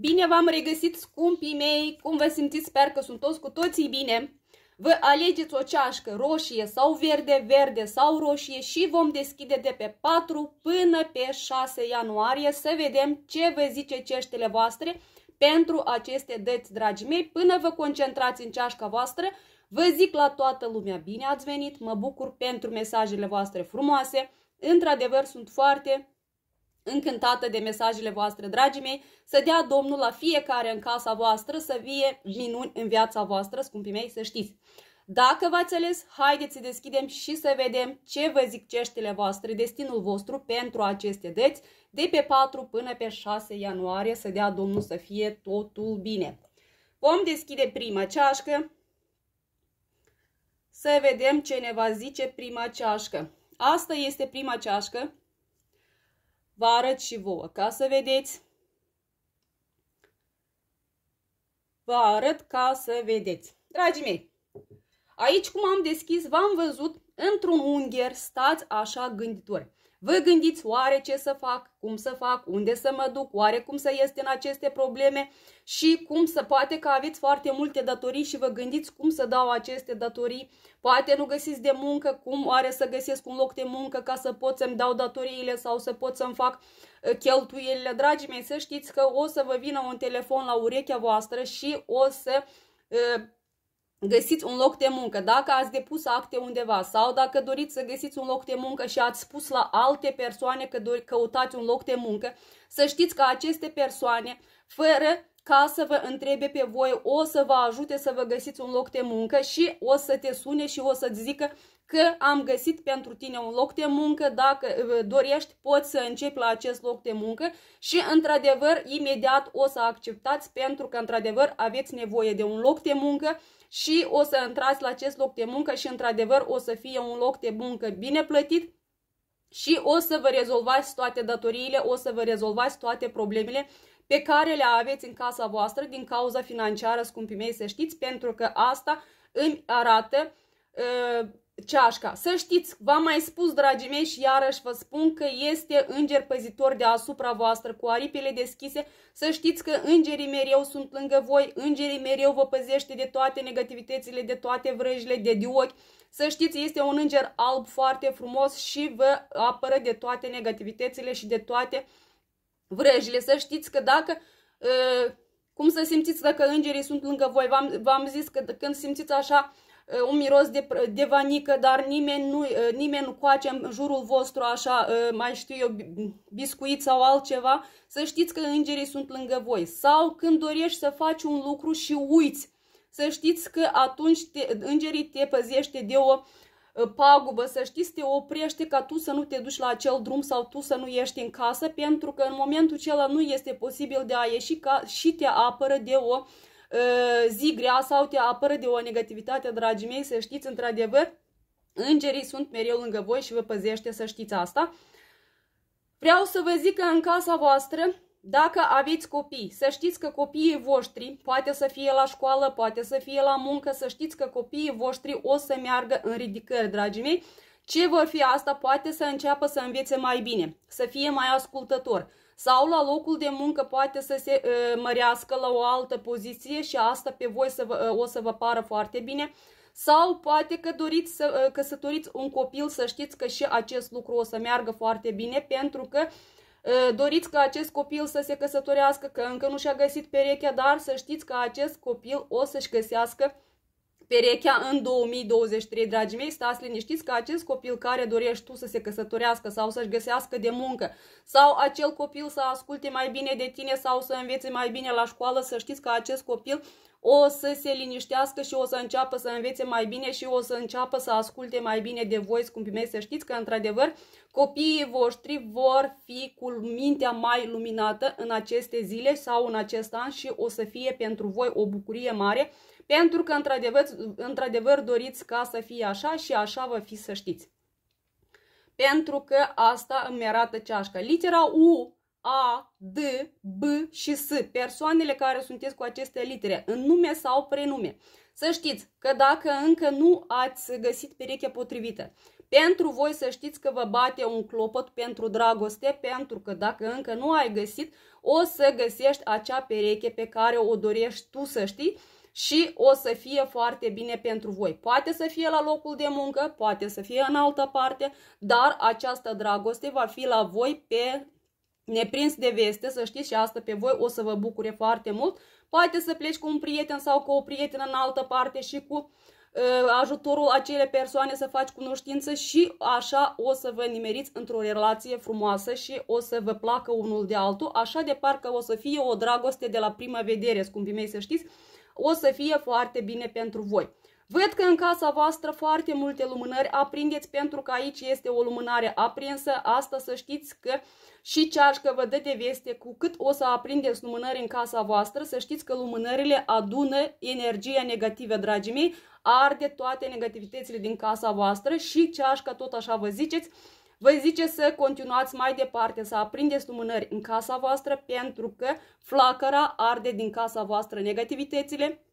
Bine v-am regăsit, scumpii mei! Cum vă simțiți? Sper că sunt toți cu toții bine! Vă alegeți o ceașcă roșie sau verde, verde sau roșie și vom deschide de pe 4 până pe 6 ianuarie să vedem ce vă zice ceștele voastre pentru aceste dăți, dragi mei. Până vă concentrați în ceașca voastră, vă zic la toată lumea bine ați venit, mă bucur pentru mesajele voastre frumoase. Într-adevăr, sunt foarte încântată de mesajele voastre, dragii mei, să dea Domnul la fiecare în casa voastră să vie minuni în viața voastră, scumpii mei, să știți. Dacă v-ați ales, haideți să deschidem și să vedem ce vă zic ceștile voastre, destinul vostru pentru aceste dăți, de pe 4 până pe 6 ianuarie, să dea Domnul să fie totul bine. Vom deschide prima ceașcă, să vedem ce ne va zice prima ceașcă. Asta este prima ceașcă vă arăt și vouă ca să vedeți. Vă arăt ca să vedeți. Dragii mei, aici cum am deschis, v-am văzut într-un ungher, stați așa gânditori. Vă gândiți oare ce să fac, cum să fac, unde să mă duc, oare cum să ies în aceste probleme și cum să, poate că aveți foarte multe datorii și vă gândiți cum să dau aceste datorii, poate nu găsiți de muncă, cum oare să găsesc un loc de muncă ca să pot să-mi dau datoriile sau să pot să-mi fac ă, cheltuielile. Dragii mei, să știți că o să vă vină un telefon la urechea voastră și o să ă, găsiți un loc de muncă, dacă ați depus acte undeva sau dacă doriți să găsiți un loc de muncă și ați spus la alte persoane că căutați un loc de muncă, să știți că aceste persoane, fără ca să vă întrebe pe voi, o să vă ajute să vă găsiți un loc de muncă și o să te sune și o să-ți zică că am găsit pentru tine un loc de muncă, dacă uh, dorești poți să începi la acest loc de muncă și într-adevăr imediat o să acceptați pentru că într-adevăr aveți nevoie de un loc de muncă și o să intrați la acest loc de muncă și într-adevăr o să fie un loc de muncă bine plătit și o să vă rezolvați toate datoriile, o să vă rezolvați toate problemele pe care le aveți în casa voastră din cauza financiară, scumpii mei, să știți, pentru că asta îmi arată uh, ceașca. Să știți, v-am mai spus, dragii mei, și iarăși vă spun că este înger păzitor deasupra voastră cu aripile deschise. Să știți că îngerii mereu sunt lângă voi, îngerii mereu vă păzește de toate negativitățile, de toate vrăjile, de diochi. Să știți, este un înger alb foarte frumos și vă apără de toate negativitățile și de toate uh, vrăjile, să știți că dacă, cum să simțiți dacă îngerii sunt lângă voi, v-am zis că când simțiți așa un miros de, de vanică, dar nimeni nu, nimeni nu coace în jurul vostru așa, mai știu eu, biscuit sau altceva, să știți că îngerii sunt lângă voi. Sau când dorești să faci un lucru și uiți, să știți că atunci te, îngerii te păzește de o uh, Ă, pagubă, să știți, te oprește ca tu să nu te duci la acel drum sau tu să nu ieși în casă, pentru că în momentul acela nu este posibil de a ieși ca și te apără de o ă, zi grea sau te apără de o negativitate, dragii mei, să știți, într-adevăr, îngerii sunt mereu lângă voi și vă păzește să știți asta. Vreau să vă zic că în casa voastră dacă aveți copii, să știți că copiii voștri, poate să fie la școală, poate să fie la muncă, să știți că copiii voștri o să meargă în ridicări, dragii mei. Ce vor fi asta? Poate să înceapă să învețe mai bine, să fie mai ascultător. Sau la locul de muncă poate să se uh, mărească la o altă poziție și asta pe voi să vă, ă, o să vă pară foarte bine. Sau poate că doriți să ă, căsătoriți un copil, să știți că și acest lucru o să meargă foarte bine pentru că uh, Ă, doriți ca acest copil să se căsătorească, că încă nu și-a găsit perechea, dar să știți că acest copil o să-și găsească perechea în 2023, dragii mei, stați liniștiți că acest copil care dorești tu să se căsătorească sau să-și găsească de muncă sau acel copil să asculte mai bine de tine sau să învețe mai bine la școală, să știți că acest copil o să se liniștească și o să înceapă să învețe mai bine și o să înceapă să asculte mai bine de voi, scumpii mei, să știți că, într-adevăr, copiii voștri vor fi cu mintea mai luminată în aceste zile sau în acest an și o să fie pentru voi o bucurie mare pentru că într-adevăr, într-adevăr doriți ca să fie așa și așa vă fi să știți. Pentru că asta îmi arată ceașca. Litera U, A, D, B și S, persoanele care sunteți cu aceste litere, în nume sau prenume. Să știți că dacă încă nu ați găsit perechea potrivită, pentru voi să știți că vă bate un clopot pentru dragoste, pentru că dacă încă nu ai găsit, o să găsești acea pereche pe care o dorești tu să știi și o să fie foarte bine pentru voi. Poate să fie la locul de muncă, poate să fie în altă parte, dar această dragoste va fi la voi pe neprins de veste, să știți și asta pe voi o să vă bucure foarte mult. Poate să pleci cu un prieten sau cu o prietenă în altă parte și cu ă, ajutorul acele persoane să faci cunoștință și așa o să vă nimeriți într-o relație frumoasă și o să vă placă unul de altul, așa de parcă o să fie o dragoste de la prima vedere, scumpii mei, să știți, o să fie foarte bine pentru voi. Văd că în casa voastră foarte multe lumânări aprindeți pentru că aici este o lumânare aprinsă. Asta să știți că și ceașcă vă dă de veste cu cât o să aprindeți lumânări în casa voastră. Să știți că lumânările adună energia negativă, dragii mei, arde toate negativitățile din casa voastră și ceașcă tot așa vă ziceți Vă zice să continuați mai departe, să aprindeți lumânări în casa voastră pentru că flacăra arde din casa voastră negativitățile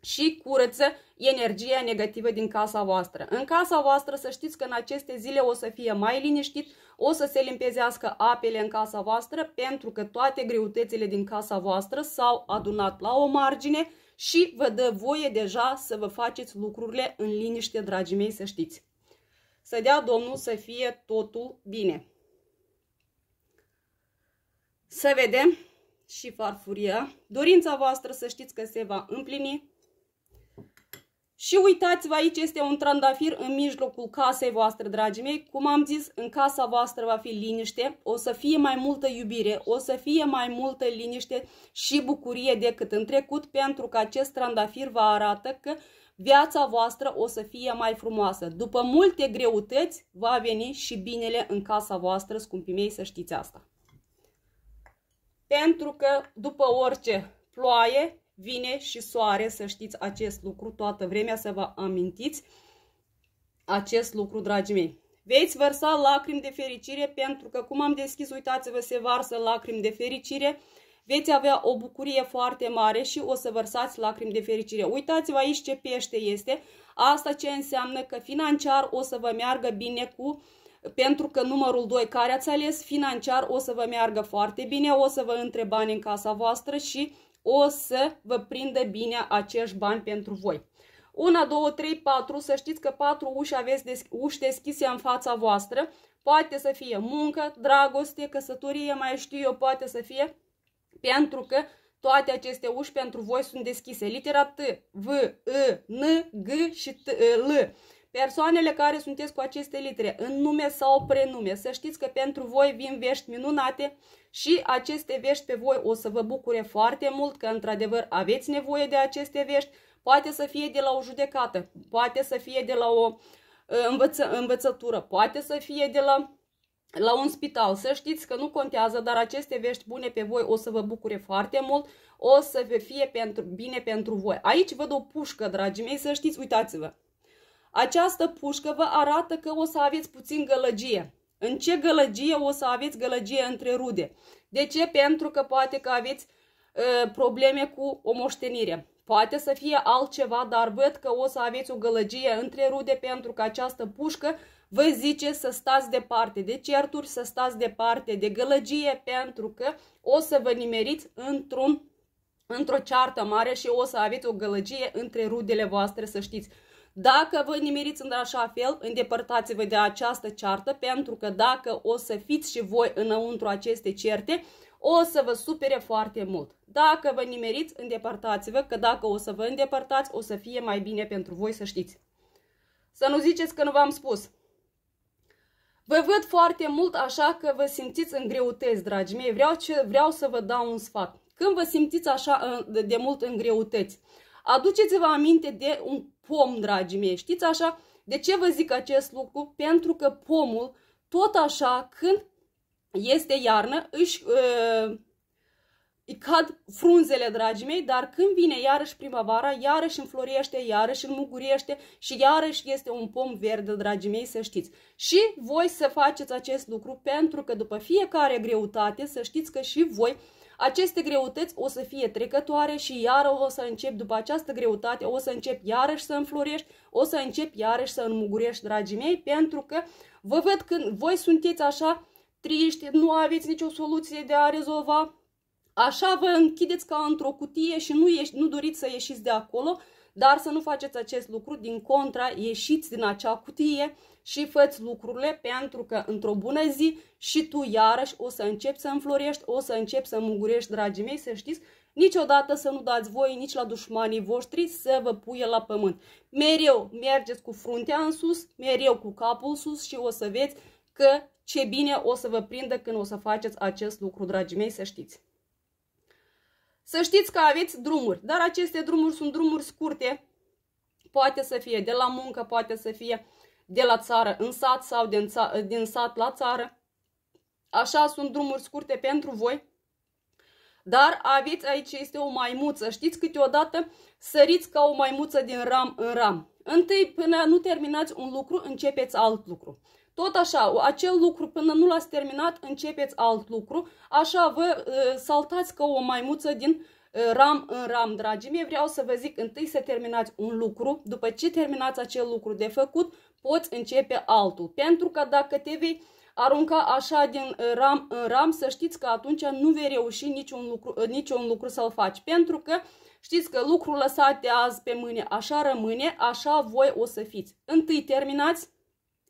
și curăță energia negativă din casa voastră. În casa voastră să știți că în aceste zile o să fie mai liniștit, o să se limpezească apele în casa voastră pentru că toate greutățile din casa voastră s-au adunat la o margine și vă dă voie deja să vă faceți lucrurile în liniște, dragii mei, să știți. Să dea Domnul să fie totul bine. Să vedem și farfuria. Dorința voastră să știți că se va împlini. Și uitați-vă, aici este un trandafir în mijlocul casei voastre, dragii mei. Cum am zis, în casa voastră va fi liniște, o să fie mai multă iubire, o să fie mai multă liniște și bucurie decât în trecut, pentru că acest trandafir vă arată că uh, viața voastră o să fie mai frumoasă. După multe greutăți va veni și binele în casa voastră, scumpii mei, să știți asta. Pentru că după orice ploaie vine și soare, să știți acest lucru toată vremea, să vă amintiți acest lucru, dragii mei. Veți vărsa lacrimi de fericire pentru că, cum am deschis, uitați-vă, se varsă lacrimi de fericire veți avea o bucurie foarte mare și o să vărsați lacrimi de fericire. Uitați-vă aici ce pește este. Asta ce înseamnă că financiar o să vă meargă bine cu pentru că numărul 2 care ați ales financiar o să vă meargă foarte bine, o să vă între bani în casa voastră și o să vă prindă bine acești bani pentru voi. 1, 2, 3, 4, să știți că 4 uși aveți desch uși deschise în fața voastră, poate să fie muncă, dragoste, căsătorie, mai știu eu, poate să fie pentru că toate aceste uși pentru voi sunt deschise. Litera T, V, I, N, G și T, L. Persoanele care sunteți cu aceste litere în nume sau prenume, să știți că pentru voi vin vești minunate și aceste vești pe voi o să vă bucure foarte mult că într-adevăr aveți nevoie de aceste vești. Poate să fie de la o judecată, poate să fie de la o uh, învăță învățătură, poate să fie de la la un spital. Să știți că nu contează, dar aceste vești bune pe voi o să vă bucure foarte mult, o să fie pentru, bine pentru voi. Aici văd o pușcă, dragii mei, să știți, uitați-vă. Această pușcă vă arată că o să aveți puțin gălăgie. În ce gălăgie o să aveți gălăgie între rude? De ce? Pentru că poate că aveți uh, probleme cu o moștenire. Poate să fie altceva, dar văd că o să aveți o gălăgie între rude pentru că această pușcă vă zice să stați departe de certuri, să stați departe de gălăgie, pentru că o să vă nimeriți într-un într-o ceartă mare și o să aveți o gălăgie între rudele voastre, să știți. Dacă vă nimeriți în așa fel, îndepărtați-vă de această ceartă, pentru că dacă o să fiți și voi înăuntru aceste certe, o să vă supere foarte mult. Dacă vă nimeriți, îndepărtați-vă, că dacă o să vă îndepărtați, o să fie mai bine pentru voi, să știți. Să nu ziceți că nu v-am spus. Vă văd foarte mult așa că vă simțiți în greutăți, dragii mei. Vreau, ce, vreau să vă dau un sfat. Când vă simțiți așa de mult în greutăți, aduceți-vă aminte de un pom, dragii mei. Știți așa? De ce vă zic acest lucru? Pentru că pomul, tot așa, când este iarnă, își... Uh, cad frunzele, dragii mei, dar când vine iarăși primăvara, iarăși înfloriește, iarăși înmugurește și iarăși este un pom verde, dragii mei, să știți. Și voi să faceți acest lucru pentru că după fiecare greutate, să știți că și voi aceste greutăți o să fie trecătoare și iară o să încep după această greutate, o să încep iarăși să înflorești, o să încep iarăși să înmugurești, dragii mei, pentru că vă văd când voi sunteți așa triști, nu aveți nicio soluție de a rezolva Așa vă închideți ca într-o cutie și nu, ieși, nu doriți să ieșiți de acolo, dar să nu faceți acest lucru, din contra, ieșiți din acea cutie și făți lucrurile pentru că într-o bună zi și tu iarăși o să începi să înflorești, o să începi să mugurești, dragii mei, să știți, niciodată să nu dați voi nici la dușmanii voștri să vă puie la pământ. Mereu mergeți cu fruntea în sus, mereu cu capul sus și o să veți că ce bine o să vă prindă când o să faceți acest lucru, dragii mei, să știți. Să știți că aveți drumuri, dar aceste drumuri sunt drumuri scurte, poate să fie de la muncă, poate să fie de la țară în sat sau din, ța din sat la țară. Așa sunt drumuri scurte pentru voi. Dar aveți aici este o maimuță. Știți câteodată săriți ca o maimuță din ram în ram. Întâi, până nu terminați un lucru, începeți alt lucru. Tot așa, acel lucru până nu l-ați terminat, începeți alt lucru. Așa vă ă, saltați ca o maimuță din ă, ram în ram, dragii mei. Vreau să vă zic întâi să terminați un lucru. După ce terminați acel lucru de făcut, poți începe altul. Pentru că dacă te vei arunca așa din ă, ram în ram, să știți că atunci nu vei reuși niciun lucru, niciun lucru să-l faci. Pentru că știți că lucrul lăsat de azi pe mâine așa rămâne, așa voi o să fiți. Întâi terminați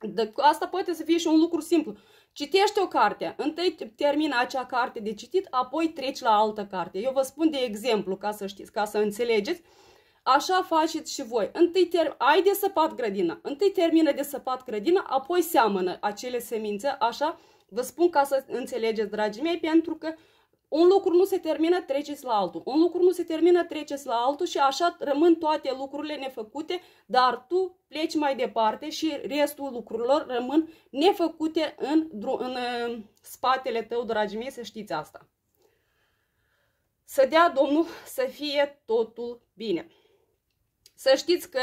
de, da, asta poate să fie și un lucru simplu. citește o carte, întâi termină acea carte de citit, apoi treci la altă carte. Eu vă spun de exemplu ca să știți, ca să înțelegeți. Așa faceți și voi. Întâi ter- ai de săpat grădina, întâi termină de săpat grădina, apoi seamănă acele semințe, așa vă spun ca să înțelegeți, dragii mei, pentru că uh, un lucru nu se termină, treceți la altul. Un lucru nu se termină, treceți la altul și așa rămân toate lucrurile nefăcute, dar tu pleci mai departe și restul lucrurilor rămân nefăcute în, în spatele tău, dragii mei, să știți asta. Să dea Domnul să fie totul bine. Să știți că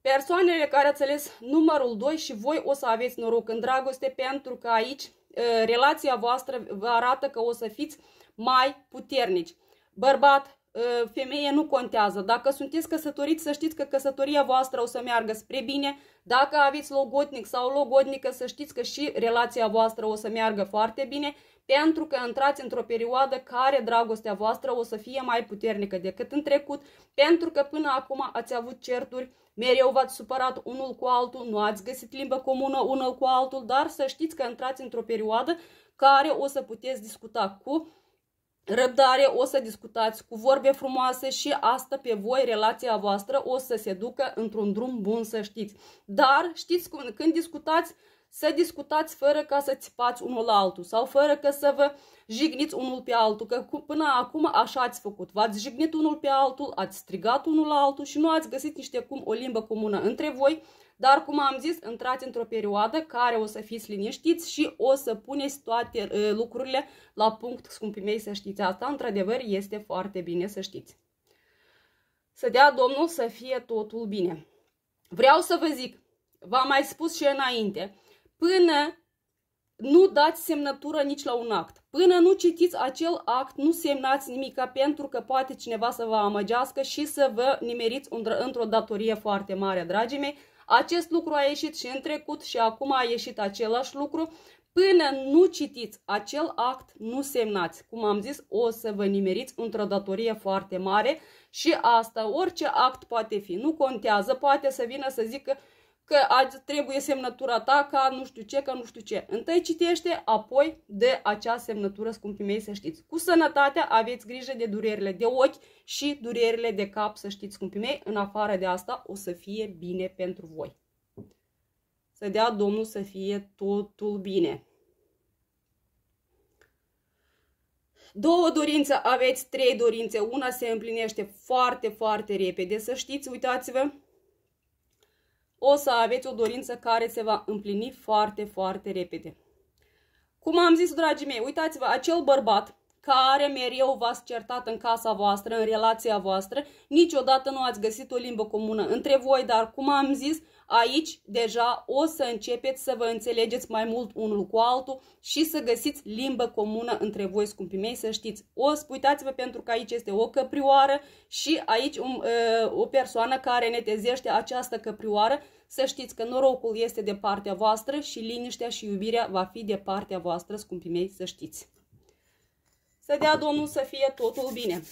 persoanele care ați ales numărul 2 și voi o să aveți noroc în dragoste pentru că aici ă, relația voastră vă arată că o să fiți uh, mai puternici. Bărbat, ă, femeie nu contează. Dacă sunteți căsătoriți, să știți că căsătoria voastră o să meargă spre bine. Dacă aveți logotnic sau logodnică, să știți că și relația voastră o să meargă foarte bine, pentru că intrați într-o perioadă care dragostea voastră o să fie mai puternică decât în trecut, pentru că până acum ați avut certuri, mereu v-ați supărat unul cu altul, nu ați găsit limbă comună unul cu altul, dar să știți că intrați într-o perioadă care o să puteți discuta cu Răbdare, o să discutați cu vorbe frumoase și asta pe voi, relația voastră o să se ducă într-un drum bun, să știți. Dar știți, când discutați, să discutați fără ca să țipați unul la altul sau fără ca să vă jigniți unul pe altul, că până acum așa ați făcut. V-ați jignit unul pe altul, ați strigat unul la altul și nu ați găsit niște cum o limbă comună între voi, dar cum am zis, intrați într-o perioadă care o să fiți liniștiți și o să puneți toate uh, lucrurile la punct, scumpii mei, să știți asta. Într-adevăr, este foarte bine să știți. Să dea Domnul să fie totul bine. Vreau să vă zic, v-am mai spus și înainte, până nu dați semnătură nici la un act. Până nu citiți acel act, nu semnați nimica pentru că poate cineva să vă amăgească și să vă nimeriți într-o datorie foarte mare, dragii mei. Acest lucru a ieșit și în trecut și acum a ieșit același lucru. Până nu citiți acel act, nu semnați. Cum am zis, o să vă nimeriți într-o datorie foarte mare și asta, orice act poate fi, nu contează, poate să vină să zică că trebuie semnătura ta ca nu știu ce, ca nu știu ce. Întâi citește, apoi de acea semnătură, scumpii mei, să știți. Cu sănătatea aveți grijă de durerile de ochi și durerile de cap, să știți, scumpii mei. În afară de asta o să fie bine pentru voi. Să dea Domnul să fie totul bine. Două dorințe aveți, trei dorințe. Una se împlinește foarte, foarte repede, să știți, uitați-vă o să aveți o dorință care se va împlini foarte, foarte repede. Cum am zis, dragii mei, uitați-vă, acel bărbat care mereu v-ați certat în casa voastră, în relația voastră, niciodată nu ați găsit o limbă comună între voi, dar cum am zis, aici deja o să începeți să vă înțelegeți mai mult unul cu altul și să găsiți limbă comună între voi, scumpii mei, să știți. O, spuitați-vă pentru că aici este o căprioară și aici um, o persoană care netezește această căprioară, să știți că norocul este de partea voastră și liniștea și iubirea va fi de partea voastră, scumpii mei, să știți. Să dea Domnul să fie totul bine.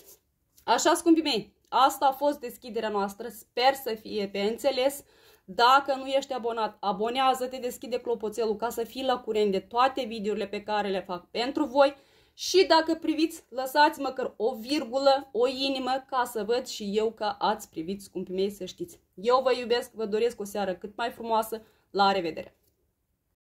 Așa, scumpii mei, asta a fost deschiderea noastră. Sper să fie pe înțeles. Dacă nu ești abonat, abonează-te, deschide clopoțelul ca să fii la curent de toate videourile pe care le fac pentru voi. Și dacă priviți, lăsați măcar o virgulă, o inimă, ca să văd și eu că ați privit, scumpii mei, să știți. Eu vă iubesc, vă doresc o seară cât mai frumoasă. La revedere!